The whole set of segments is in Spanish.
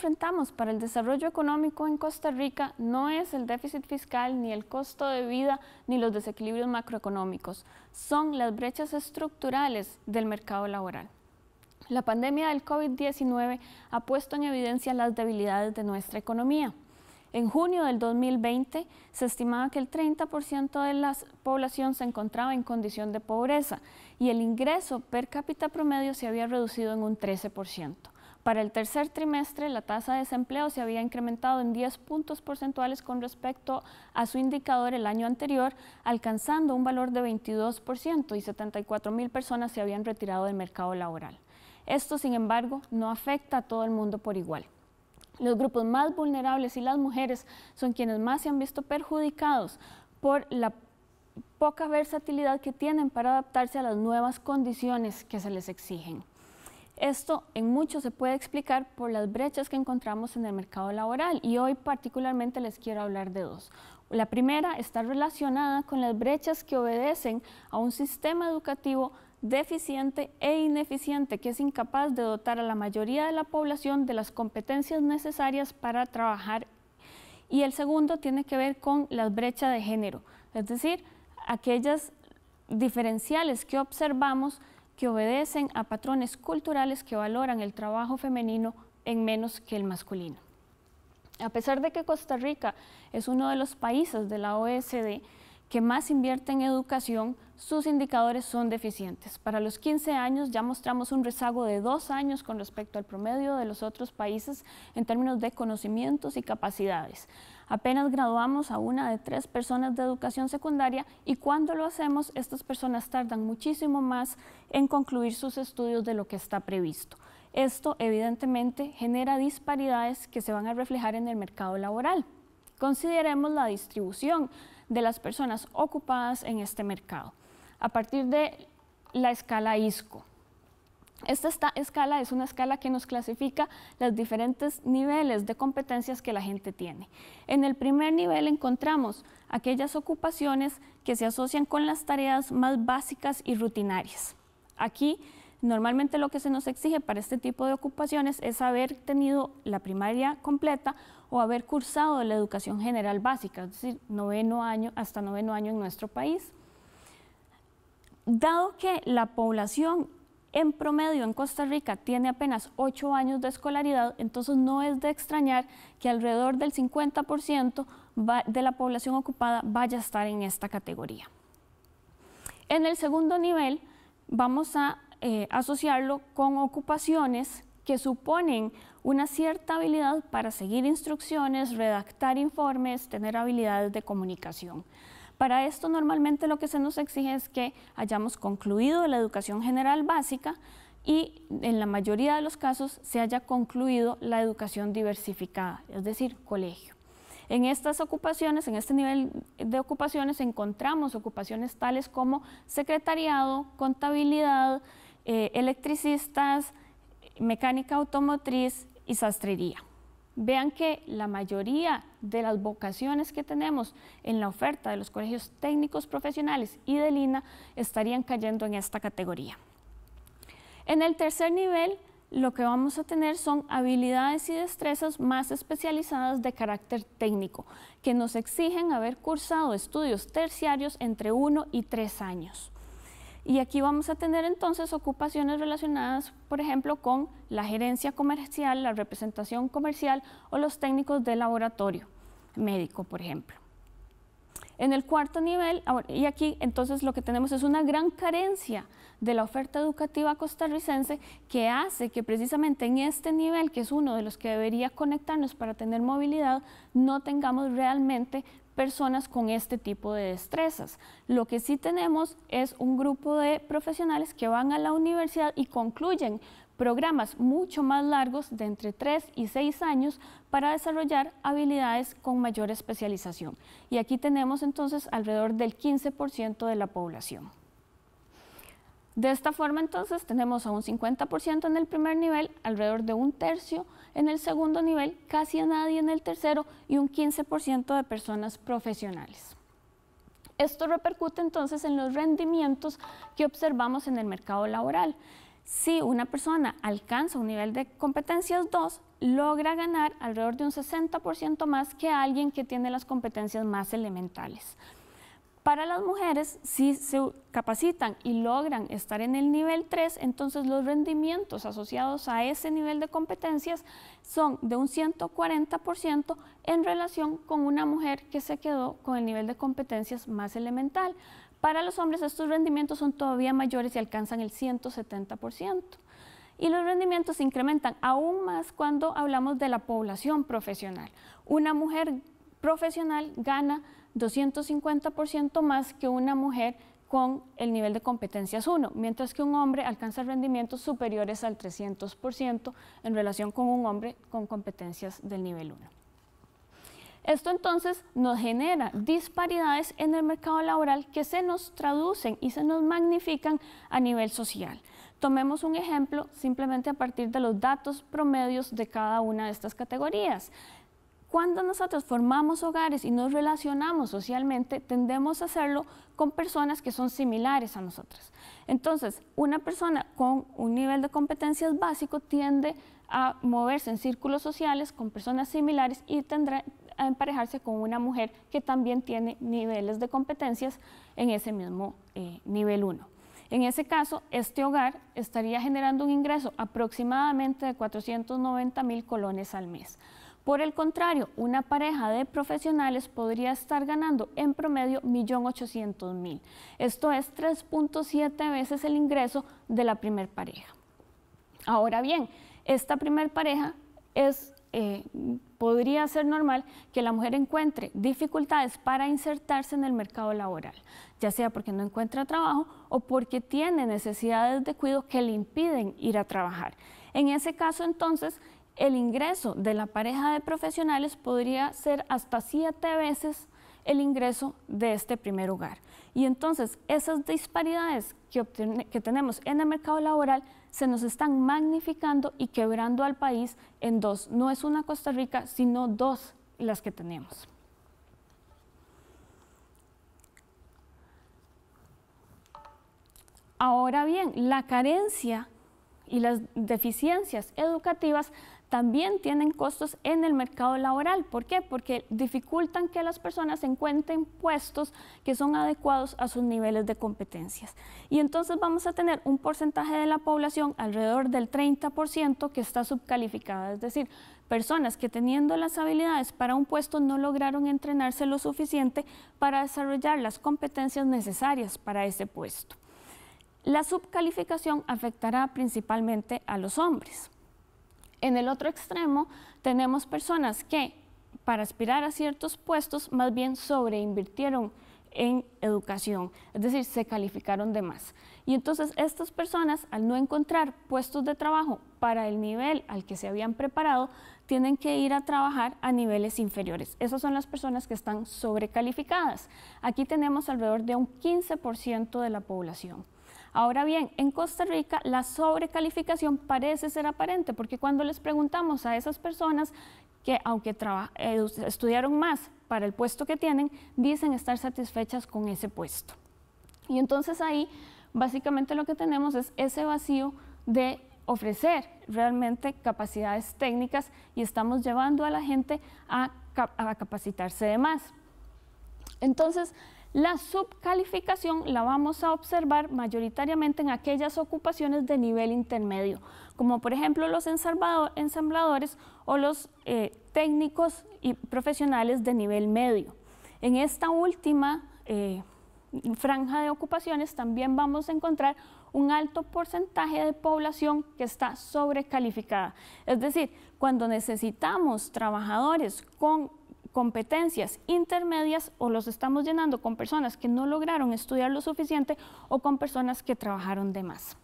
enfrentamos para el desarrollo económico en Costa Rica no es el déficit fiscal, ni el costo de vida, ni los desequilibrios macroeconómicos, son las brechas estructurales del mercado laboral. La pandemia del COVID-19 ha puesto en evidencia las debilidades de nuestra economía. En junio del 2020 se estimaba que el 30% de la población se encontraba en condición de pobreza y el ingreso per cápita promedio se había reducido en un 13%. Para el tercer trimestre, la tasa de desempleo se había incrementado en 10 puntos porcentuales con respecto a su indicador el año anterior, alcanzando un valor de 22% y 74 mil personas se habían retirado del mercado laboral. Esto, sin embargo, no afecta a todo el mundo por igual. Los grupos más vulnerables y las mujeres son quienes más se han visto perjudicados por la poca versatilidad que tienen para adaptarse a las nuevas condiciones que se les exigen. Esto en mucho se puede explicar por las brechas que encontramos en el mercado laboral y hoy particularmente les quiero hablar de dos. La primera está relacionada con las brechas que obedecen a un sistema educativo deficiente e ineficiente que es incapaz de dotar a la mayoría de la población de las competencias necesarias para trabajar. Y el segundo tiene que ver con la brecha de género, es decir, aquellas diferenciales que observamos que obedecen a patrones culturales que valoran el trabajo femenino en menos que el masculino. A pesar de que Costa Rica es uno de los países de la OSD que más invierte en educación, sus indicadores son deficientes. Para los 15 años ya mostramos un rezago de dos años con respecto al promedio de los otros países en términos de conocimientos y capacidades. Apenas graduamos a una de tres personas de educación secundaria y cuando lo hacemos, estas personas tardan muchísimo más en concluir sus estudios de lo que está previsto. Esto evidentemente genera disparidades que se van a reflejar en el mercado laboral. Consideremos la distribución de las personas ocupadas en este mercado. A partir de la escala ISCO, esta, escala es una escala que nos clasifica los diferentes niveles de competencias que la gente tiene. En el primer nivel encontramos aquellas ocupaciones que se asocian con las tareas más básicas y rutinarias. Aquí normalmente lo que se nos exige para este tipo de ocupaciones es haber tenido la primaria completa o haber cursado la educación general básica, es decir, noveno año hasta noveno año en nuestro país. Dado que la población en promedio en Costa Rica tiene apenas 8 años de escolaridad, entonces no es de extrañar que alrededor del 50% de la población ocupada vaya a estar en esta categoría. En el segundo nivel vamos a eh, asociarlo con ocupaciones que suponen una cierta habilidad para seguir instrucciones, redactar informes, tener habilidades de comunicación. Para esto normalmente lo que se nos exige es que hayamos concluido la educación general básica y en la mayoría de los casos se haya concluido la educación diversificada, es decir, colegio. En estas ocupaciones, en este nivel de ocupaciones, encontramos ocupaciones tales como secretariado, contabilidad, eh, electricistas, mecánica automotriz y sastrería. Vean que la mayoría de las vocaciones que tenemos en la oferta de los colegios técnicos profesionales y de Lina estarían cayendo en esta categoría. En el tercer nivel, lo que vamos a tener son habilidades y destrezas más especializadas de carácter técnico, que nos exigen haber cursado estudios terciarios entre 1 y 3 años. Y aquí vamos a tener entonces ocupaciones relacionadas, por ejemplo, con la gerencia comercial, la representación comercial o los técnicos de laboratorio médico, por ejemplo. En el cuarto nivel, y aquí entonces lo que tenemos es una gran carencia de la oferta educativa costarricense que hace que precisamente en este nivel, que es uno de los que debería conectarnos para tener movilidad, no tengamos realmente personas con este tipo de destrezas. Lo que sí tenemos es un grupo de profesionales que van a la universidad y concluyen programas mucho más largos de entre 3 y 6 años para desarrollar habilidades con mayor especialización. Y aquí tenemos entonces alrededor del 15% de la población. De esta forma entonces tenemos a un 50% en el primer nivel, alrededor de un tercio en el segundo nivel, casi a nadie en el tercero y un 15% de personas profesionales. Esto repercute entonces en los rendimientos que observamos en el mercado laboral. Si una persona alcanza un nivel de competencias 2, logra ganar alrededor de un 60% más que alguien que tiene las competencias más elementales. Para las mujeres, si se capacitan y logran estar en el nivel 3, entonces los rendimientos asociados a ese nivel de competencias son de un 140% en relación con una mujer que se quedó con el nivel de competencias más elemental. Para los hombres estos rendimientos son todavía mayores y alcanzan el 170%. Y los rendimientos se incrementan aún más cuando hablamos de la población profesional. Una mujer profesional gana 250% más que una mujer con el nivel de competencias 1, mientras que un hombre alcanza rendimientos superiores al 300% en relación con un hombre con competencias del nivel 1. Esto entonces nos genera disparidades en el mercado laboral que se nos traducen y se nos magnifican a nivel social. Tomemos un ejemplo simplemente a partir de los datos promedios de cada una de estas categorías. Cuando nosotros formamos hogares y nos relacionamos socialmente, tendemos a hacerlo con personas que son similares a nosotras. Entonces, una persona con un nivel de competencias básico tiende a moverse en círculos sociales con personas similares y tendrá a emparejarse con una mujer que también tiene niveles de competencias en ese mismo eh, nivel 1. En ese caso, este hogar estaría generando un ingreso aproximadamente de 490 mil colones al mes. Por el contrario, una pareja de profesionales podría estar ganando en promedio 1.800.000. Esto es 3.7 veces el ingreso de la primer pareja. Ahora bien, esta primer pareja es eh, podría ser normal que la mujer encuentre dificultades para insertarse en el mercado laboral, ya sea porque no encuentra trabajo o porque tiene necesidades de cuidado que le impiden ir a trabajar. En ese caso, entonces, el ingreso de la pareja de profesionales podría ser hasta siete veces el ingreso de este primer hogar. Y entonces esas disparidades que, que, tenemos en el mercado laboral se nos están magnificando y quebrando al país en dos. No es una Costa Rica, sino dos las que tenemos. Ahora bien, la carencia y las deficiencias educativas también tienen costos en el mercado laboral. ¿Por qué? Porque dificultan que las personas encuentren puestos que son adecuados a sus niveles de competencias. Y entonces vamos a tener un porcentaje de la población alrededor del 30% que está subcalificada, es decir, personas que teniendo las habilidades para un puesto no lograron entrenarse lo suficiente para desarrollar las competencias necesarias para ese puesto. La subcalificación afectará principalmente a los hombres. En el otro extremo tenemos personas que para aspirar a ciertos puestos más bien sobreinvirtieron en educación, es decir, se calificaron de más. Y entonces estas personas, al no encontrar puestos de trabajo para el nivel al que se habían preparado, tienen que ir a trabajar a niveles inferiores. Esas son las personas que están sobrecalificadas. Aquí tenemos alrededor de un 15% de la población. Ahora bien, en Costa Rica la sobrecalificación parece ser aparente, porque cuando les preguntamos a esas personas que aunque eh, estudiaron más para el puesto que tienen, dicen estar satisfechas con ese puesto. Y entonces ahí básicamente lo que tenemos es ese vacío de ofrecer realmente capacidades técnicas y estamos llevando a la gente a, a capacitarse de más. Entonces, la subcalificación la vamos a observar mayoritariamente en aquellas ocupaciones de nivel intermedio, como por ejemplo los ensambladores o los eh, técnicos y profesionales de nivel medio. En esta última eh, franja de ocupaciones también vamos a encontrar un alto porcentaje de población que está sobrecalificada. Es decir, cuando necesitamos trabajadores con competencias intermedias o los estamos llenando con personas que no lograron estudiar lo suficiente o con personas que trabajaron de más.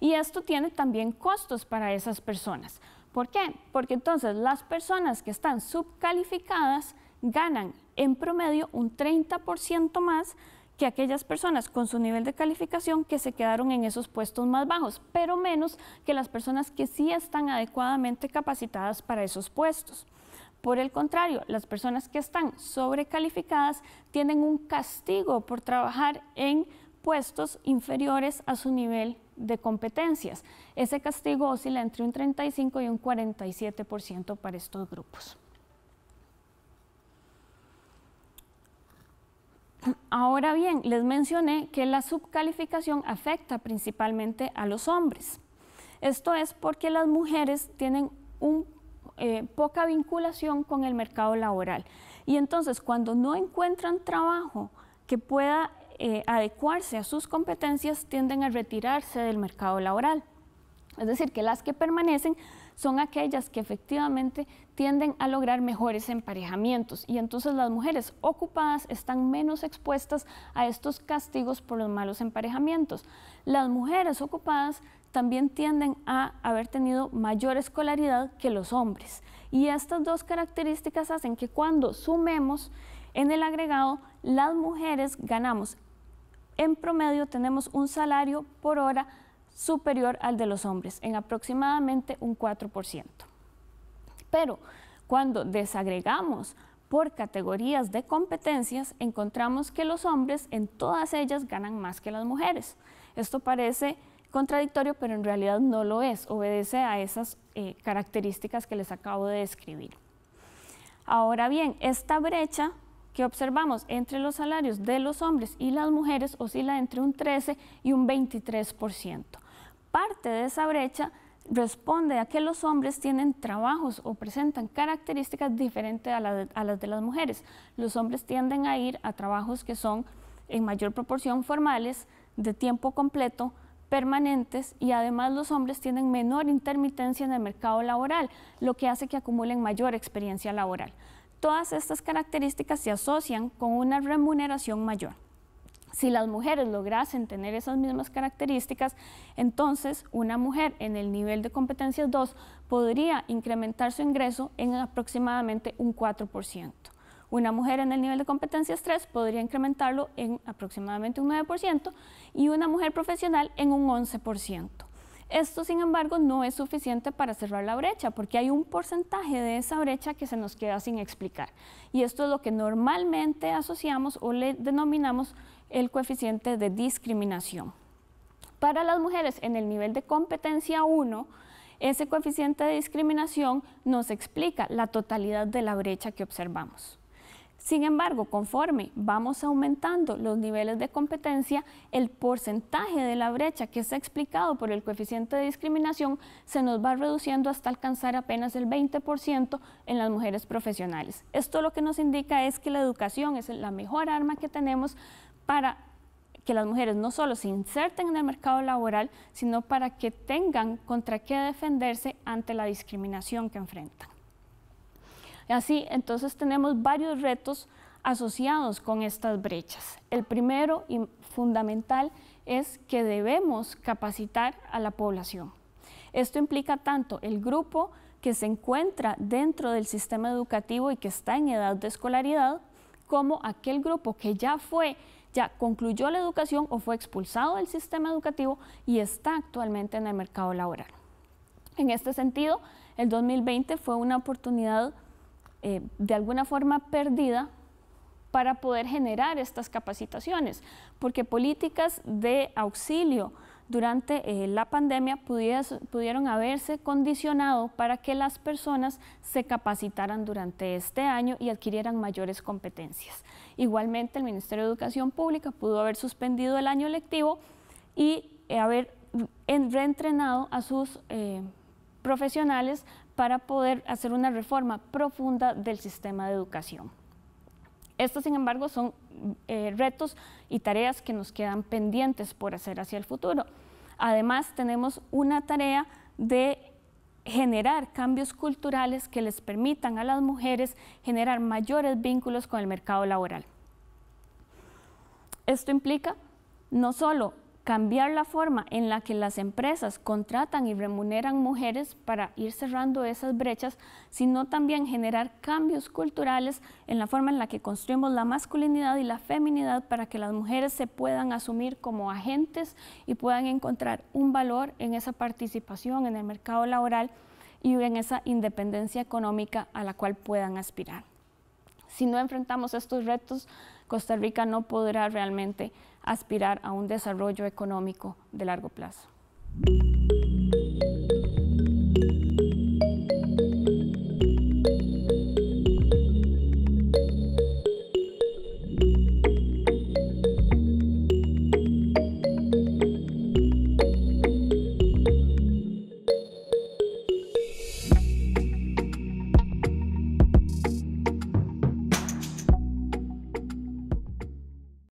Y esto tiene también costos para esas personas. ¿Por qué? Porque entonces las personas que están subcalificadas ganan en promedio un 30% más que aquellas personas con su nivel de calificación que se quedaron en esos puestos más bajos, pero menos que las personas que sí están adecuadamente capacitadas para esos puestos. Por el contrario, las personas que están sobrecalificadas tienen un castigo por trabajar en puestos inferiores a su nivel de competencias. Ese castigo oscila entre un 35 y un 47% para estos grupos. Ahora bien, les mencioné que la subcalificación afecta principalmente a los hombres. Esto es porque las mujeres tienen un eh, poca vinculación con el mercado laboral. Y entonces cuando no encuentran trabajo que pueda eh, adecuarse a sus competencias, tienden a retirarse del mercado laboral. Es decir, que las que permanecen son aquellas que efectivamente tienden a lograr mejores emparejamientos y entonces las mujeres ocupadas están menos expuestas a estos castigos por los malos emparejamientos. Las mujeres ocupadas también tienden a haber tenido mayor escolaridad que los hombres. Y estas dos características hacen que cuando sumemos en el agregado, las mujeres ganamos en promedio tenemos un salario por hora superior al de los hombres, en aproximadamente un 4%. Pero cuando desagregamos por categorías de competencias, encontramos que los hombres en todas ellas ganan más que las mujeres. Esto parece contradictorio, pero en realidad no lo es, obedece a esas eh, características que les acabo de describir. Ahora bien, esta brecha que observamos entre los salarios de los hombres y las mujeres oscila entre un 13 y un 23%. Parte de esa brecha responde a que los hombres tienen trabajos o presentan características diferentes a, las de las mujeres. Los hombres tienden a ir a trabajos que son en mayor proporción formales, de tiempo completo, permanentes y además los hombres tienen menor intermitencia en el mercado laboral, lo que hace que acumulen mayor experiencia laboral. Todas estas características se asocian con una remuneración mayor. Si las mujeres lograsen tener esas mismas características, entonces una mujer en el nivel de competencias 2 podría incrementar su ingreso en aproximadamente un 4%. Una mujer en el nivel de competencias 3 podría incrementarlo en aproximadamente un 9% y una mujer profesional en un 11%. Esto, sin embargo, no es suficiente para cerrar la brecha, porque hay un porcentaje de esa brecha que se nos queda sin explicar. Y esto es lo que normalmente asociamos o le denominamos el coeficiente de discriminación. Para las mujeres en el nivel de competencia 1, ese coeficiente de discriminación nos explica la totalidad de la brecha que observamos. Sin embargo, conforme vamos aumentando los niveles de competencia, el porcentaje de la brecha que ha explicado por el coeficiente de discriminación se nos va reduciendo hasta alcanzar apenas el 20% en las mujeres profesionales. Esto lo que nos indica es que la educación es la mejor arma que tenemos para que las mujeres no solo se inserten en el mercado laboral, sino para que tengan contra qué defenderse ante la discriminación que enfrentan. Así, entonces tenemos varios retos asociados con estas brechas. El primero y fundamental es que debemos capacitar a la población. Esto implica tanto el grupo que se encuentra dentro del sistema educativo y que está en edad de escolaridad, como aquel grupo que ya fue, ya concluyó la educación o fue expulsado del sistema educativo y está actualmente en el mercado laboral. En este sentido, el 2020 fue una oportunidad eh, de alguna forma perdida para poder generar estas capacitaciones, porque políticas de auxilio durante eh, la pandemia pudieron haberse condicionado para que las personas se capacitaran durante este año y adquirieran mayores competencias. Igualmente, el Ministerio de Educación Pública pudo haber suspendido el año lectivo y eh, haber mm, reentrenado a sus profesionales para poder hacer una reforma profunda del sistema de educación. Estos, sin embargo, son eh, retos y tareas que nos quedan pendientes por hacer hacia el futuro. Además, tenemos una tarea de generar cambios culturales que les permitan a las mujeres generar mayores vínculos con el mercado laboral. Esto implica no solo cambiar la forma en la que las empresas contratan y remuneran mujeres para ir cerrando esas brechas, sino también generar cambios culturales en la forma en la que construimos la masculinidad y la feminidad para que las mujeres se puedan asumir como agentes y puedan encontrar un valor en esa participación en el mercado laboral y en esa independencia económica a la cual puedan aspirar. Si no enfrentamos estos retos, Costa Rica no podrá realmente aspirar a un desarrollo económico de largo plazo.